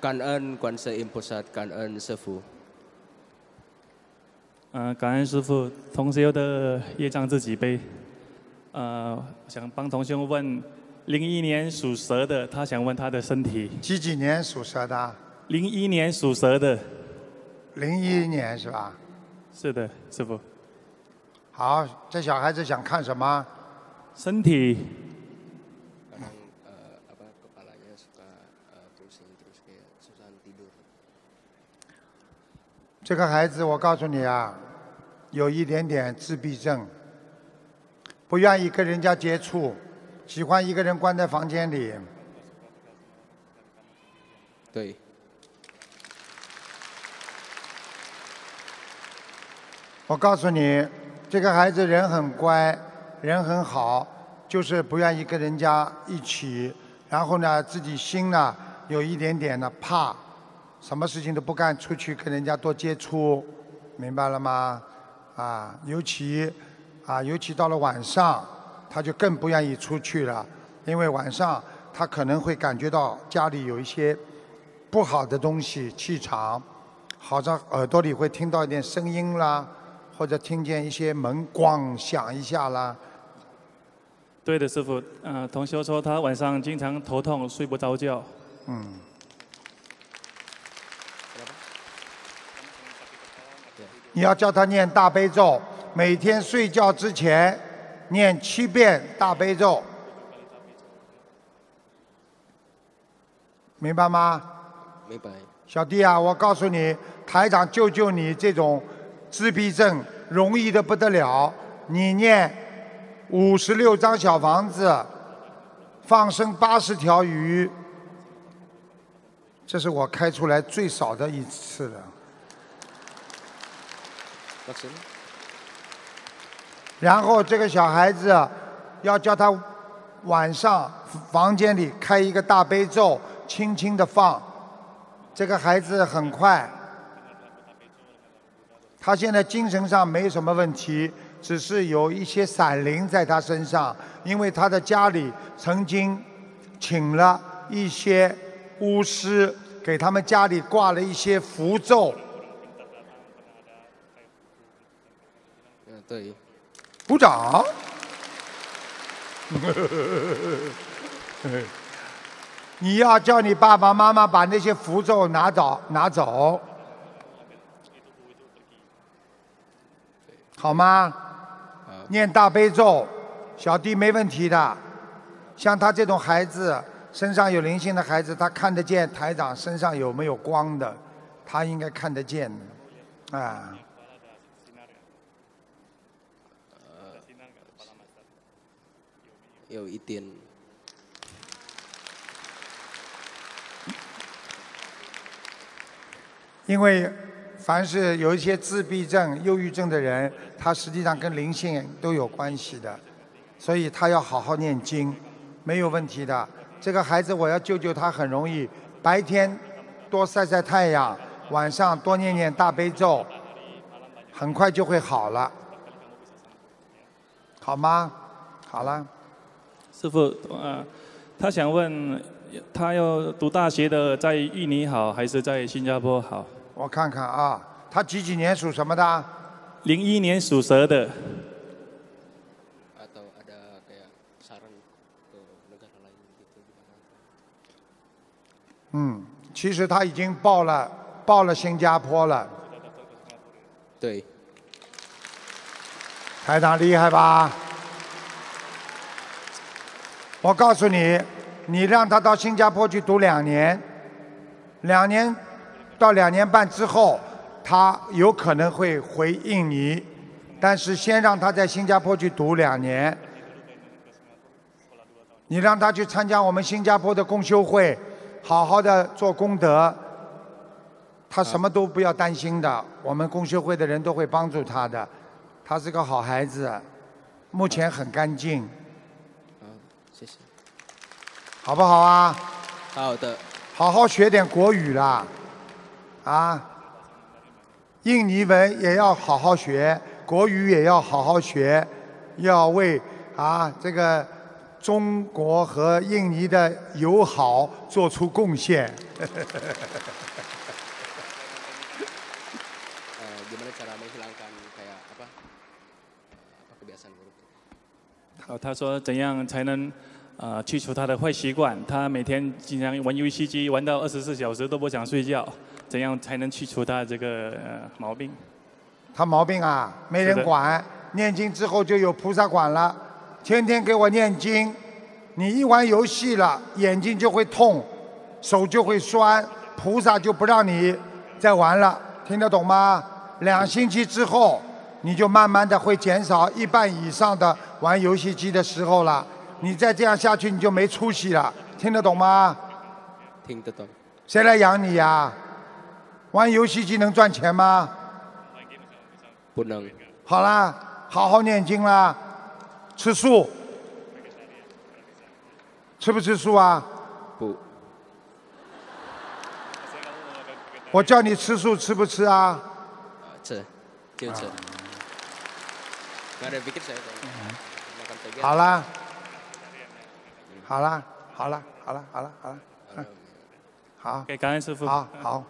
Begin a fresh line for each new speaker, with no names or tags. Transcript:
感恩，观世音菩萨，感恩师傅。嗯，感恩师傅。童兄的业障自己背。呃，想帮童兄问，零一年属蛇的，他想问他的身体。几几年属蛇的？零一年属蛇的。零一年是吧？是
的，师傅。好，这小孩子想看什么？身体。这个孩子，我告诉你啊，有一点点自闭症，不愿意跟人家接触，喜欢一个人关在房间里。对。我告诉你，这个孩子人很乖，人很好，就是不愿意跟人家一起。然后呢，自己心呢有一点点的怕。什么事情都不干，出去跟人家多接触，明白了吗？啊，尤其啊，尤其到了晚上，他就更不愿意出去了，因为晚上他可能会感觉到家里有一些不好的东西、气场，好像耳朵里会听到一点声音啦，或者听见一些门咣响一下啦。对的，
师傅。嗯，同学说他晚上经常头痛，睡不着觉。
嗯。你要教他念大悲咒，每天睡觉之前念七遍大悲咒，明白吗？明白。小弟啊，我告诉你，台长救救你，这种自闭症容易的不得了。你念五十六张小房子，放生八十条鱼，这是我开出来最少的一次了。然后这个小孩子要叫他晚上房间里开一个大悲咒，轻轻的放。这个孩子很快，他现在精神上没什么问题，只是有一些散灵在他身上，因为他的家里曾经请了一些巫师，给他们家里挂了一些符咒。对。鼓掌。你要叫你爸爸妈妈把那些符咒拿走，拿走，好吗？念大悲咒，小弟没问题的。像他这种孩子，身上有灵性的孩子，他看得见台长身上有没有光的，他应该看得见，啊。有一点，因为凡是有一些自闭症、忧郁症的人，他实际上跟灵性都有关系的，所以他要好好念经，没有问题的。这个孩子我要救救他，很容易。白天多晒晒太阳，晚上多念念大悲咒，很快就会好了，好吗？好了。
师傅，啊，他想问，他要读大学的，在印尼好还是在新加坡好？
我看看啊，他几几年属什么的？
零一年属蛇的。
嗯，其实他已经报了，报了新加坡了。对。台长厉害吧？我告诉你，你让他到新加坡去读两年，两年到两年半之后，他有可能会回印尼，但是先让他在新加坡去读两年。你让他去参加我们新加坡的公修会，好好的做功德，他什么都不要担心的。我们公修会的人都会帮助他的，他是个好孩子，目前很干净。谢谢，好不好啊？好的，好好学点国语啦，啊，印尼文也要好好学，国语也要好好学，要为啊这个中国和印尼的友好做出贡献。
好，他说怎样才能呃去除他的坏习惯？他每天经常玩游戏机，玩到二十四小时都不想睡觉。怎样才能去除他这个毛病？
他毛病啊，没人管。念经之后就有菩萨管了，天天给我念经。你一玩游戏了，眼睛就会痛，手就会酸，菩萨就不让你再玩了。听得懂吗？两星期之后。你就慢慢的会减少一半以上的玩游戏机的时候了。你再这样下去，你就没出息了。听得懂吗？听得懂。谁来养你呀？玩游戏机能赚钱吗？不能。好啦，好好念经啦，吃素。吃不吃素啊？不。我叫你吃素，吃不吃啊？
吃，就吃。那就别跟谁了。好啦，
好啦，好啦，好啦，好啦，好啦。好，给感恩师傅。好好。